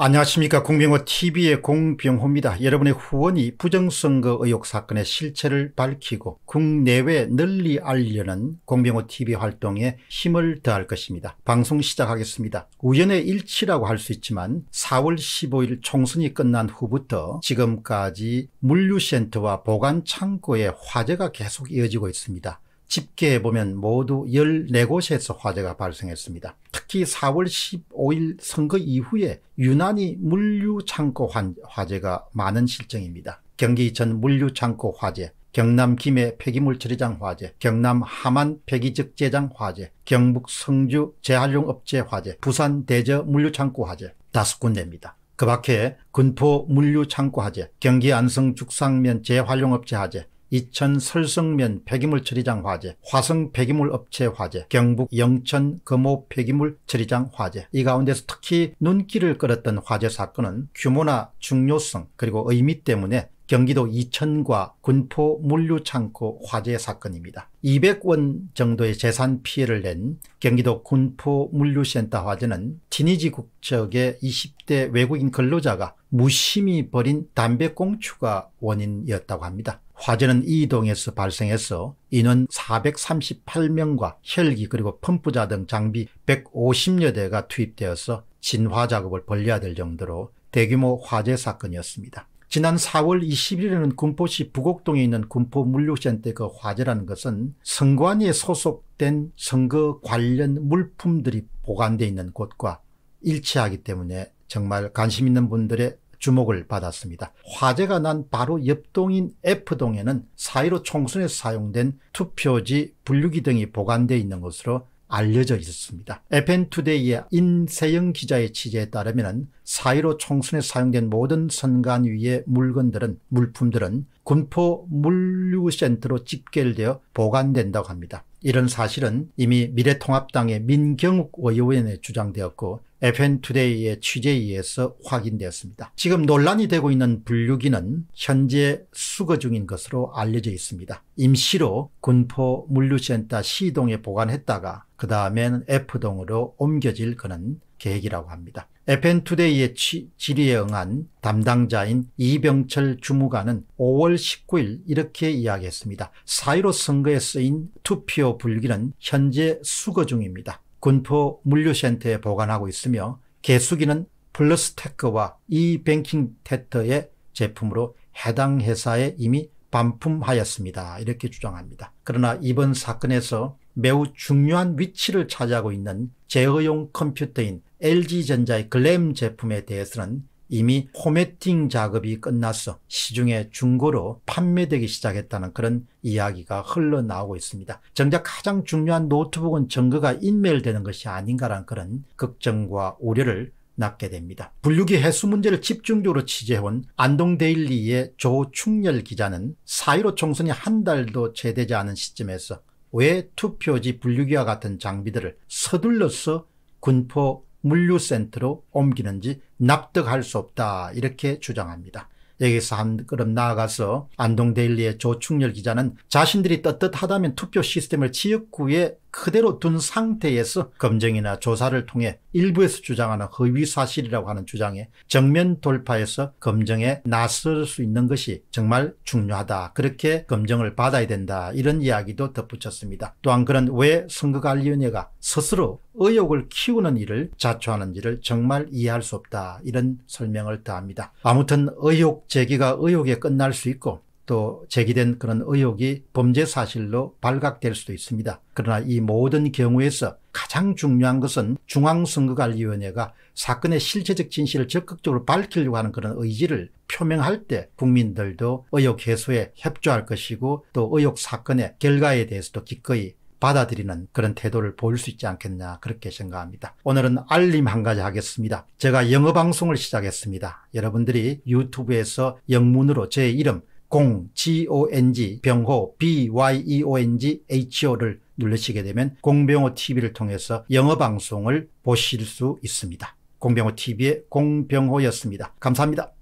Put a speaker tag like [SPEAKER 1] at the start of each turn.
[SPEAKER 1] 안녕하십니까 공병호 TV의 공병호입니다. 여러분의 후원이 부정선거 의혹 사건의 실체를 밝히고 국내외 널리 알려는 공병호 TV 활동에 힘을 더할 것입니다. 방송 시작하겠습니다. 우연의 일치라고 할 수 있지만 4월 15일 총선이 끝난 후부터 지금까지 물류센터와 보관창고에 화재가 계속 이어지고 있습니다. 집계해보면 모두 14곳에서 화재가 발생했습니다. 특히 4월 15일 선거 이후에 유난히 물류창고 화재가 많은 실정입니다. 경기 이천 물류창고 화재, 경남 김해 폐기물 처리장 화재, 경남 하만 폐기적재장 화재, 경북 성주 재활용업체 화재, 부산 대저 물류창고 화재 다섯 군데입니다. 그 밖에 군포 물류창고 화재, 경기 안성 죽상면 재활용업체 화재, 이천 설성면 폐기물 처리장 화재, 화성 폐기물 업체 화재, 경북 영천 금호 폐기물 처리장 화재 이 가운데서 특히 눈길을 끌었던 화재 사건은 규모나 중요성 그리고 의미 때문에 경기도 이천과 군포 물류창고 화재 사건입니다. 200원 정도의 재산 피해를 낸 경기도 군포 물류센터 화재는 티니지 국적의 20대 외국인 근로자가 무심히 버린 담배꽁초가 원인이었다고 합니다. 화재는 이동에서 발생해서 이는 438명과 혈기 그리고 펌프자 등 장비 150여 대가 투입되어서 진화 작업을 벌려야 될 정도로 대규모 화재 사건이었습니다. 지난 4월 21일에는 군포시 북옥동에 있는 군포 물류센터 그 화재라는 것은 선관위에 소속된 선거 관련 물품들이 보관되어 있는 곳과 일치하기 때문에 정말 관심 있는 분들의 주목을 받았습니다. 화재가 난 바로 옆동인 F동에는 사1로 총선에 사용된 투표지, 분류기 등이 보관되어 있는 것으로 알려져 있었습니다. 에펜투데이의 인세영 기자의 취재에 따르면 사1로 총선에 사용된 모든 선관 위의 물건들은 물품들은 군포 물류센터로 집결되어 보관된다고 합니다. 이런 사실은 이미 미래통합당의 민경욱 의원에 주장되었고 FN투데이의 취재에 의해서 확인되었습니다. 지금 논란이 되고 있는 분류기는 현재 수거 중인 것으로 알려져 있습니다. 임시로 군포 물류센터 C동에 보관했다가 그 다음엔 F동으로 옮겨질 그런 계획이라고 합니다. FN투데이의 취, 질의에 응한 담당자인 이병철 주무관은 5월 19일 이렇게 이야기했습니다. 사이로 선거에 쓰인 투표 불기는 현재 수거 중입니다. 군포 물류센터에 보관하고 있으며 개수기는 플러스 테크와 이 뱅킹 테터의 제품으로 해당 회사에 이미 반품하였습니다. 이렇게 주장합니다. 그러나 이번 사건에서 매우 중요한 위치를 차지하고 있는 제어용 컴퓨터인 LG전자의 글램 제품에 대해서는 이미 포매팅 작업이 끝났어 시중에 중고로 판매되기 시작했다는 그런 이야기가 흘러나오고 있습니다. 정작 가장 중요한 노트북은 정거가 인멸되는 것이 아닌가란 그런 걱정과 우려를 낳게 됩니다. 분류기 해수 문제를 집중적으로 취재해온 안동데일리의 조충렬 기자는 4.15 총선이 한 달도 채되지 않은 시점에서 왜 투표지 분류기와 같은 장비들을 서둘러서 군포 물류센터로 옮기는지 납득할 수 없다 이렇게 주장합니다. 여기서 한 걸음 나아가서 안동데일리의 조충렬 기자는 자신들이 떳떳하다면 투표 시스템을 지역구에 그대로 둔 상태에서 검증이나 조사를 통해 일부에서 주장하는 허위사실이라고 하는 주장에 정면 돌파해서 검증에 나설 수 있는 것이 정말 중요하다. 그렇게 검증을 받아야 된다. 이런 이야기도 덧붙였습니다. 또한 그런 왜 선거관리위원회가 스스로 의욕을 키우는 일을 자초하는 일을 정말 이해할 수 없다 이런 설명을 더합니다. 아무튼 의혹 제기가 의혹에 끝날 수 있고 또 제기된 그런 의혹이 범죄 사실로 발각될 수도 있습니다. 그러나 이 모든 경우에서 가장 중요한 것은 중앙선거관리위원회가 사건의 실체적 진실을 적극적으로 밝히려고 하는 그런 의지를 표명할 때 국민들도 의혹 해소에 협조할 것이고 또 의혹 사건의 결과에 대해서도 기꺼이 받아들이는 그런 태도를 보일 수 있지 않겠냐 그렇게 생각합니다. 오늘은 알림 한 가지 하겠습니다. 제가 영어 방송을 시작했습니다. 여러분들이 유튜브에서 영문으로 제 이름 공, G-O-N-G, 병호, B-Y-E-O-N-G, H-O를 눌러시게 되면 공병호 TV를 통해서 영어 방송을 보실 수 있습니다. 공병호 TV의 공병호였습니다. 감사합니다.